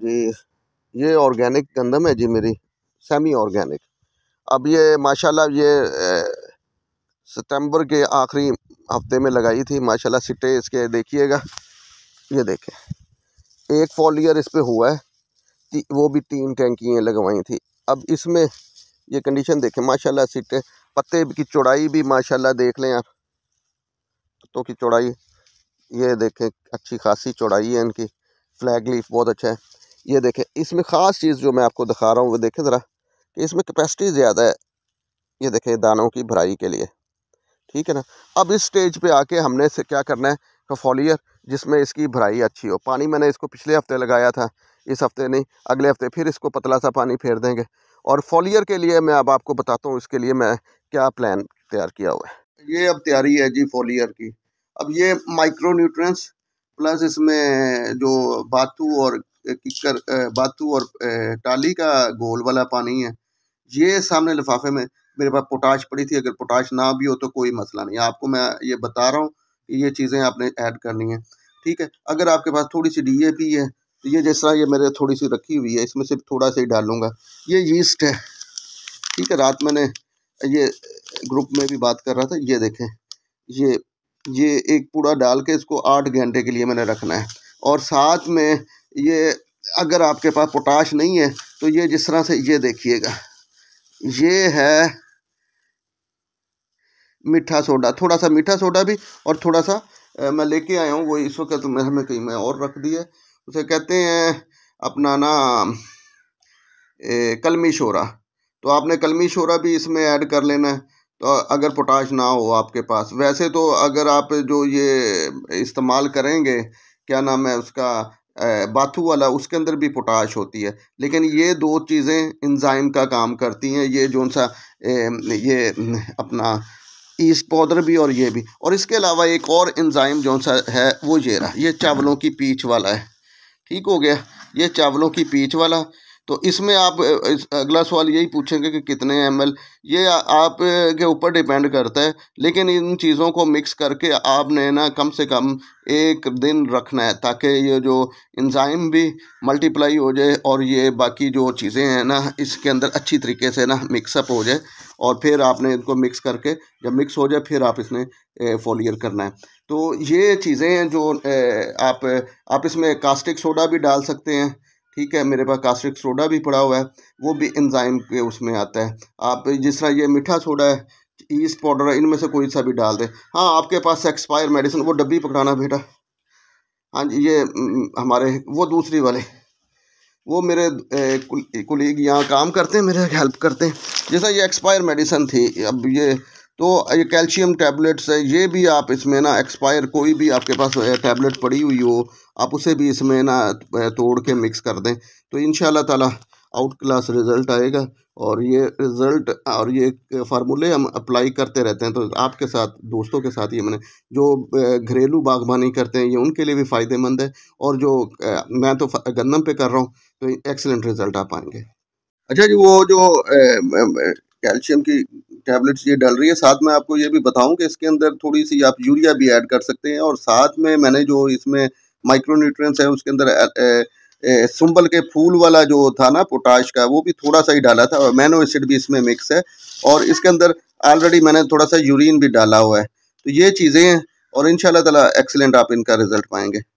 जी ये ऑर्गेनिक गंदम है जी मेरी सेमी ऑर्गेनिक अब ये माशाल्लाह ये सितंबर के आखिरी हफ्ते में लगाई थी माशाल्लाह सिटे इसके देखिएगा ये देखें एक फॉलियर इस पर हुआ है वो भी तीन टैंकियाँ लगवाई थी अब इसमें ये कंडीशन देखें माशाल्लाह सिटे पत्ते की चौड़ाई भी माशाल्लाह देख लें आप पत्तों की चौड़ाई ये देखें अच्छी खासी चौड़ाई है इनकी फ्लैग लीफ बहुत अच्छा है ये देखें इसमें ख़ास चीज़ जो मैं आपको दिखा रहा हूँ वो देखें ज़रा कि इसमें कैपेसिटी ज़्यादा है ये देखें दानों की भराई के लिए ठीक है ना अब इस स्टेज पे आके हमने से क्या करना है कफोलियर जिसमें इसकी भराई अच्छी हो पानी मैंने इसको पिछले हफ्ते लगाया था इस हफ्ते नहीं अगले हफ्ते फिर इसको पतला सा पानी फेर देंगे और फॉलियर के लिए मैं अब आपको बताता हूँ इसके लिए मैं क्या प्लान तैयार किया हुआ है ये अब तैयारी है जी फॉलियर की अब ये माइक्रो न्यूट्रंस प्लस इसमें जो बाथू और किशकर बातू और टाली का गोल वाला पानी है ये सामने लिफाफे में मेरे पास पोटाश पड़ी थी अगर पोटाश ना भी हो तो कोई मसला नहीं आपको मैं ये बता रहा हूँ कि ये चीज़ें आपने ऐड करनी है ठीक है अगर आपके पास थोड़ी सी डी ए पी है तो ये जिस तरह ये मेरे थोड़ी सी रखी हुई है इसमें सिर्फ थोड़ा सा ही डालूंगा ये यीस्ट है ठीक है रात मैंने ये ग्रुप में भी बात कर रहा था ये देखें ये ये एक पूरा डाल के इसको आठ घंटे के लिए मैंने रखना है और साथ में ये अगर आपके पास पोटाश नहीं है तो ये जिस तरह से ये देखिएगा ये है मीठा सोडा थोड़ा सा मीठा सोडा भी और थोड़ा सा आ, मैं लेके आया हूँ वो इस वक्त तो मैं हमें कहीं मैं और रख दिया उसे कहते हैं अपना ना ए, कलमी शोरा तो आपने कलमी शोरा भी इसमें ऐड कर लेना है तो अगर पोटाश ना हो आपके पास वैसे तो अगर आप जो ये इस्तेमाल करेंगे क्या नाम है उसका बाथू वाला उसके अंदर भी पोटाश होती है लेकिन ये दो चीज़ें इंजाइम का काम करती हैं ये जो सा ये अपना ईस्ट पाउडर भी और ये भी और इसके अलावा एक और इंजाइम जो सा है वो ये रहा ये चावलों की पीछ वाला है ठीक हो गया ये चावलों की पीछ वाला तो इसमें आप अगला सवाल यही पूछेंगे कि कितने एम एल ये आप के ऊपर डिपेंड करता है लेकिन इन चीज़ों को मिक्स करके आपने ना कम से कम एक दिन रखना है ताकि ये जो इंजाइम भी मल्टीप्लाई हो जाए और ये बाकी जो चीज़ें हैं ना इसके अंदर अच्छी तरीके से ना मिक्सअप हो जाए और फिर आपने इनको मिक्स करके जब मिक्स हो जाए फिर आप इसमें फोलियर करना है तो ये चीज़ें हैं जो आप आप इसमें कास्टिक सोडा भी डाल सकते हैं ठीक है मेरे पास कास्टिक सोडा भी पड़ा हुआ है वो भी एंजाइम के उसमें आता है आप जिस तरह ये मीठा सोडा है ईस्ट पाउडर है इनमें से कोई सा भी डाल दे हाँ आपके पास एक्सपायर मेडिसिन वो डब्बी पकड़ाना बेटा हाँ जी ये हमारे वो दूसरी वाले वो मेरे कुलीग यहाँ काम करते हैं मेरे हेल्प करते हैं जैसा ये एक्सपायर मेडिसिन थी अब ये तो ये कैल्शियम टैबलेट्स है ये भी आप इसमें ना एक्सपायर कोई भी आपके पास टैबलेट पड़ी हुई हो आप उसे भी इसमें ना तोड़ के मिक्स कर दें तो इन ताला आउट क्लास रिज़ल्ट आएगा और ये रिज़ल्ट और ये फार्मूले हम अप्लाई करते रहते हैं तो आपके साथ दोस्तों के साथ ये मैंने जो घरेलू बागबानी करते हैं ये उनके लिए भी फ़ायदेमंद है और जो मैं तो गंदम पे कर रहा हूँ तो एक्सेलेंट रिज़ल्ट आ पाएंगे अच्छा जी वो जो कैल्शियम की टैबलेट्स ये डल रही है साथ में आपको ये भी बताऊं कि इसके अंदर थोड़ी सी आप यूरिया भी ऐड कर सकते हैं और साथ में मैंने जो इसमें माइक्रोन्यूट्रिएंट्स है उसके अंदर सुंबल के फूल वाला जो था ना पोटाश का वो भी थोड़ा सा ही डाला था और मैनो एसिड भी इसमें मिक्स है और इसके अंदर ऑलरेडी मैंने थोड़ा सा यूरिन भी डाला हुआ है तो ये चीज़ें हैं और इन शाला एक्सेलेंट आप इनका रिजल्ट पाएंगे